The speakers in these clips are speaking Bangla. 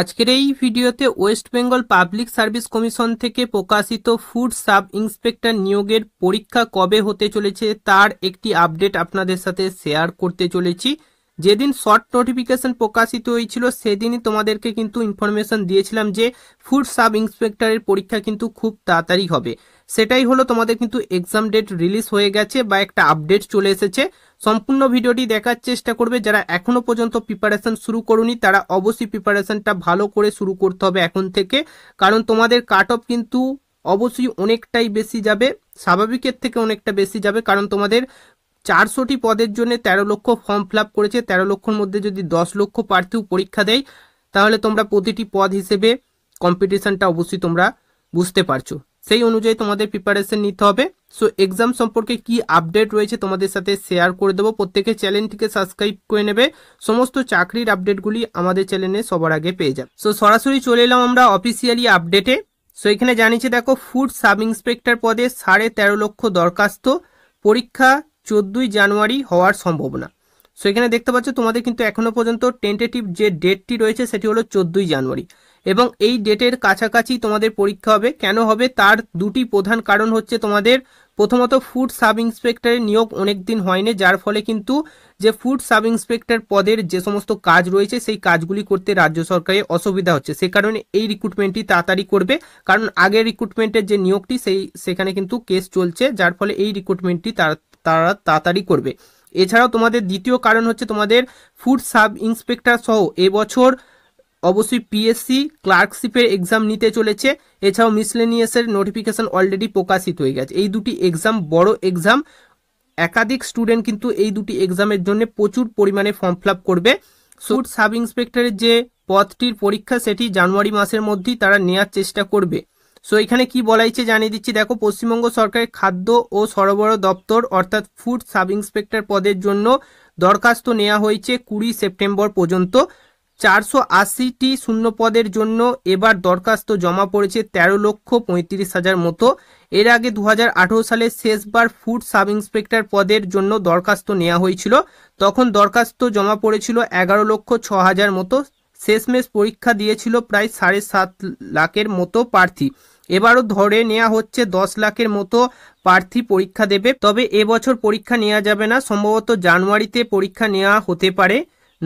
আজকের এই ভিডিওতে West Bengal public service commission থেকে প্রকাশিত ফুড সাব ইন্সপেক্টর নিয়োগের পরীক্ষা কবে হতে চলেছে তার একটি আপডেট আপনাদের সাথে শেয়ার করতে চলেছি যেদিন শর্ট নোটিফিকেশন প্রকাশিত হয়েছিল সেদিনই তোমাদেরকে কিন্তু ইনফরমেশন দিয়েছিলাম যে ফুড সাব ইন্সপেক্টরের পরীক্ষা কিন্তু খুব তাড়াতাড়ি হবে সেটাই হলো তোমাদের কিন্তু এক্সাম ডেট রিলিজ হয়ে গেছে বা একটা আপডেট চলে এসেছে সম্পূর্ণ ভিডিওটি দেখার চেষ্টা করবে যারা এখনো পর্যন্ত প্রিপারেশন শুরু করুনি তারা অবশ্যই প্রিপারেশনটা ভালো করে শুরু করতে হবে এখন থেকে কারণ তোমাদের কাট অফ কিন্তু অবশ্যই অনেকটাই বেশি যাবে স্বাভাবিকের থেকে অনেকটা বেশি যাবে কারণ তোমাদের চারশোটি পদের জন্য ১৩ লক্ষ ফর্ম ফিল করেছে ১৩ লক্ষর মধ্যে যদি দশ লক্ষ প্রার্থীও পরীক্ষা দেয় তাহলে তোমরা প্রতিটি পদ হিসেবে কম্পিটিশনটা অবশ্যই তোমরা বুঝতে পারছো সেই অনুযায়ী তোমাদের প্রিপারেশন নিতে হবে সো এক্সাম সম্পর্কে কি আপডেট রয়েছে তোমাদের সাথে শেয়ার করে দেবো প্রত্যেকের চ্যানেলটিকে সাবস্ক্রাইব করে নেবে সমস্ত চাকরির আপডেটগুলি আমাদের চ্যানেলে সবার আগে পেয়ে যাবে সো সরাসরি চলে এলাম আমরা অফিসিয়ালি আপডেটে সো এখানে জানিয়েছে দেখো ফুড সাব ইন্সপেক্টর পদে সাড়ে তেরো লক্ষ দরখাস্ত পরীক্ষা চোদ্দই জানুয়ারি হওয়ার সম্ভাবনা সো এখানে দেখতে পাচ্ছ তোমাদের কিন্তু এখনও পর্যন্ত টেন্টেটিভ যে ডেটটি রয়েছে সেটি হলো চোদ্দই জানুয়ারি এবং এই ডেটের কাছাকাছি তোমাদের পরীক্ষা হবে কেন হবে তার দুটি প্রধান কারণ হচ্ছে তোমাদের প্রথমত ফুড সাব ইন্সপেক্টরের নিয়োগ অনেক দিন হয়নি যার ফলে কিন্তু যে ফুড সাব ইন্সপেক্টর পদের যে সমস্ত কাজ রয়েছে সেই কাজগুলি করতে রাজ্য সরকারের অসুবিধা হচ্ছে সে কারণে এই রিক্রুটমেন্টটি তাড়াতাড়ি করবে কারণ আগের রিক্রুটমেন্টের যে নিয়োগটি সেই সেখানে কিন্তু কেস চলছে যার ফলে এই রিক্রুটমেন্টটি তারা তাড়াতাড়ি করবে এছাড়াও তোমাদের দ্বিতীয় কারণ হচ্ছে তোমাদের ফুড সাব ইন্সপেক্টর সহ এবছর অবশ্যই পিএসসি ক্লার্কশিপের এক্সাম নিতে চলেছে এছাড়াও মিসলেনিয়াসের নোটিফিকেশন অলরেডি প্রকাশিত হয়ে গেছে এই দুটি এক্সাম বড় এক্সাম একাধিক স্টুডেন্ট কিন্তু এই দুটি এক্সামের জন্য প্রচুর পরিমাণে ফর্ম ফিল করবে সুট সাব ইন্সপেক্টরের যে পদটির পরীক্ষা সেটি জানুয়ারি মাসের মধ্যেই তারা নেওয়ার চেষ্টা করবে সো এখানে কি বলাইছে জানিয়ে দিচ্ছি দেখো পশ্চিমবঙ্গ সরকারের খাদ্য ও সরবরাহ দপ্তর অর্থাৎ ফুড সাব ইন্সপেক্টর পদের জন্য দরখাস্ত নেওয়া হয়েছে কুড়ি সেপ্টেম্বর পর্যন্ত চারশো আশিটি শূন্য পদের জন্য এবার দরখাস্ত জমা পড়েছে তেরো লক্ষ পঁয়ত্রিশ হাজার মতো এর আগে দু সালে শেষবার ফুড সাব ইন্সপেক্টর পদের জন্য দরখাস্ত নেওয়া হয়েছিল তখন দরখাস্ত জমা পড়েছিল এগারো লক্ষ ছ হাজার মতো শেষমেশ পরীক্ষা দিয়েছিল প্রায় সাড়ে সাত লাখের মতো প্রার্থী এবারও ধরে নেওয়া হচ্ছে দশ লাখের মতো প্রার্থী পরীক্ষা দেবে তবে এবছর পরীক্ষা নেওয়া যাবে না সম্ভবত জানুয়ারিতে পরীক্ষা নেওয়া হতে পারে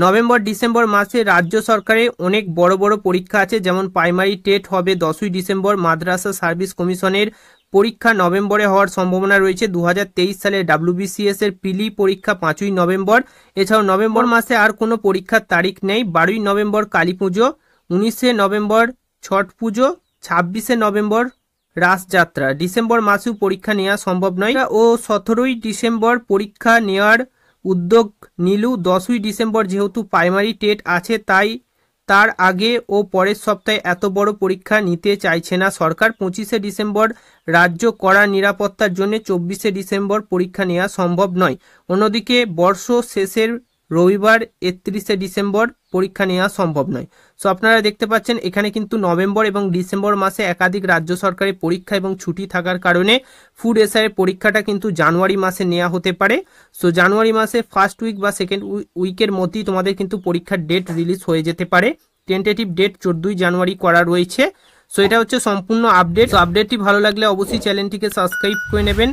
নভেম্বর ডিসেম্বর মাসে রাজ্য সরকারে অনেক বড় বড় পরীক্ষা আছে যেমন প্রাইমারি টেট হবে দশই ডিসেম্বর মাদ্রাসা সার্ভিস কমিশনের পরীক্ষা নভেম্বরে হওয়ার সম্ভাবনা রয়েছে দু সালে ডাব্লিউবিসিএস এর পিলি পরীক্ষা পাঁচই নভেম্বর এছাড়াও নভেম্বর মাসে আর কোনো পরীক্ষার তারিখ নেই বারোই নভেম্বর কালী পুজো উনিশে নভেম্বর ছট পুজো ছাব্বিশে নভেম্বর রাসযাত্রা ডিসেম্বর মাসেও পরীক্ষা নেওয়া সম্ভব নয় ও সতেরোই ডিসেম্বর পরীক্ষা নেওয়ার উদ্যোগ নিলু দশই ডিসেম্বর যেহেতু প্রাইমারি টেট আছে তাই তার আগে ও পরের সপ্তাহে এত বড় পরীক্ষা নিতে চাইছে না সরকার পঁচিশে ডিসেম্বর রাজ্য করা নিরাপত্তার জন্য চব্বিশে ডিসেম্বর পরীক্ষা নেওয়া সম্ভব নয় অন্যদিকে বর্ষ শেষের রবিবার একত্রিশে ডিসেম্বর পরীক্ষা নেওয়া সম্ভব নয় সো আপনারা দেখতে পাচ্ছেন এখানে কিন্তু নভেম্বর এবং ডিসেম্বর মাসে একাধিক রাজ্য সরকারের পরীক্ষা এবং ছুটি থাকার কারণে ফুড এসআইয়ের পরীক্ষাটা কিন্তু জানুয়ারি মাসে নেওয়া হতে পারে সো জানুয়ারি মাসে ফার্স্ট উইক বা সেকেন্ড উইকের মধ্যেই তোমাদের কিন্তু পরীক্ষার ডেট রিলিজ হয়ে যেতে পারে টেন্টেটিভ ডেট চোদ্দই জানুয়ারি করা রয়েছে সো এটা হচ্ছে সম্পূর্ণ আপডেট আপডেটটি ভালো লাগলে অবশ্যই চ্যানেলটিকে সাবস্ক্রাইব করে নেবেন